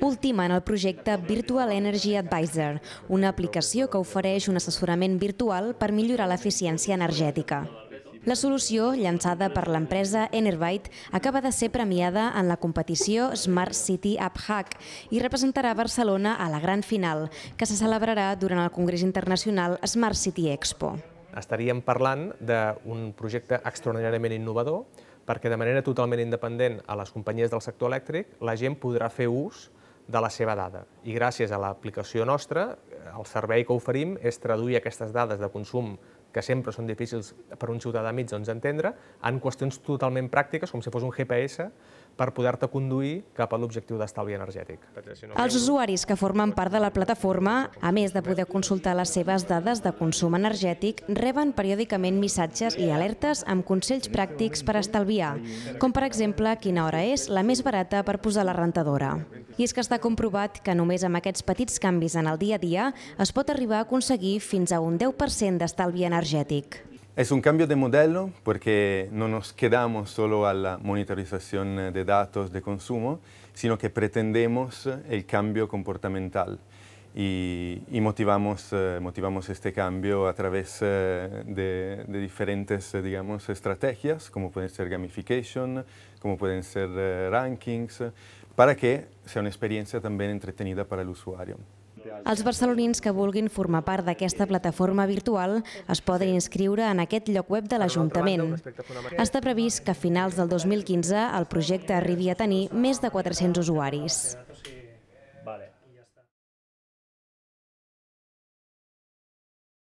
Última en el projecte Virtual Energy Advisor, una aplicació que ofereix un assessorament virtual per millorar l'eficiència energètica. La solució, llançada per l'empresa Enerbyte, acaba de ser premiada en la competició Smart City App Hack i representarà Barcelona a la gran final, que se celebrarà durant el Congrés Internacional Smart City Expo. Estaríem parlant d'un projecte extraordinàriament innovador perquè de manera totalment independent a les companyies del sector elèctric la gent podrà fer ús de la seva dada. I gràcies a l'aplicació nostra, el servei que oferim és traduir aquestes dades de consum que sempre són difícils per un ciutadà mig doncs, entendre, en qüestions totalment pràctiques, com si fos un GPS per poder-te conduir cap a l'objectiu d'estalvi energètic. Els usuaris que formen part de la plataforma, a més de poder consultar les seves dades de consum energètic, reben periòdicament missatges i alertes amb consells pràctics per estalviar, com per exemple quina hora és la més barata per posar la rentadora. I és que està comprovat que només amb aquests petits canvis en el dia a dia es pot arribar a aconseguir fins a un 10% d'estalvi energètic. Es un cambio de modelo porque no nos quedamos solo a la monitorización eh, de datos de consumo, sino que pretendemos eh, el cambio comportamental y, motivamos, eh, motivamos este cambio a través de, de, diferentes digamos, estrategias, como pueden ser gamification, como pueden ser rankings, para que sea una experiencia también entretenida para el usuario. Els barcelonins que vulguin formar part d'aquesta plataforma virtual es poden inscriure en aquest lloc web de l'Ajuntament. Està previst que a finals del 2015 el projecte arribi a tenir més de 400 usuaris.